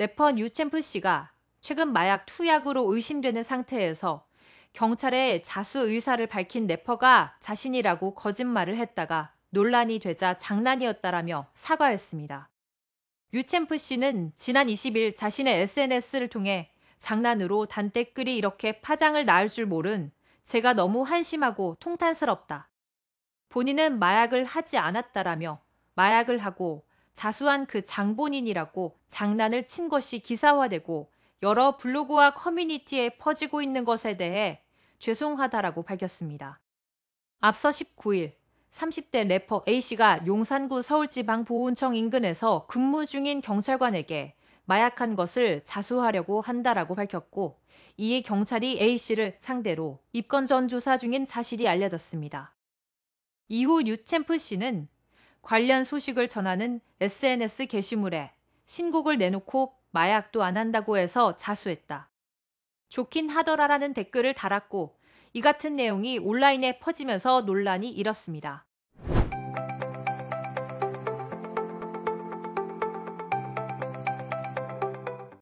래퍼 뉴챔프 씨가 최근 마약 투약으로 의심되는 상태에서 경찰에 자수 의사를 밝힌 래퍼가 자신이라고 거짓말을 했다가 논란이 되자 장난이었다라며 사과했습니다. 유챔프 씨는 지난 20일 자신의 SNS를 통해 장난으로 단댓글이 이렇게 파장을 낳을 줄 모른 제가 너무 한심하고 통탄스럽다. 본인은 마약을 하지 않았다라며 마약을 하고 자수한 그 장본인이라고 장난을 친 것이 기사화되고 여러 블로그와 커뮤니티에 퍼지고 있는 것에 대해 죄송하다라고 밝혔습니다. 앞서 19일 30대 래퍼 A씨가 용산구 서울지방 보훈청 인근에서 근무 중인 경찰관에게 마약한 것을 자수하려고 한다라고 밝혔고 이에 경찰이 A씨를 상대로 입건 전 조사 중인 사실이 알려졌습니다. 이후 뉴챔프 씨는 관련 소식을 전하는 SNS 게시물에 신곡을 내놓고 마약도 안 한다고 해서 자수했다. 좋긴 하더라라는 댓글을 달았고 이 같은 내용이 온라인에 퍼지면서 논란이 일었습니다.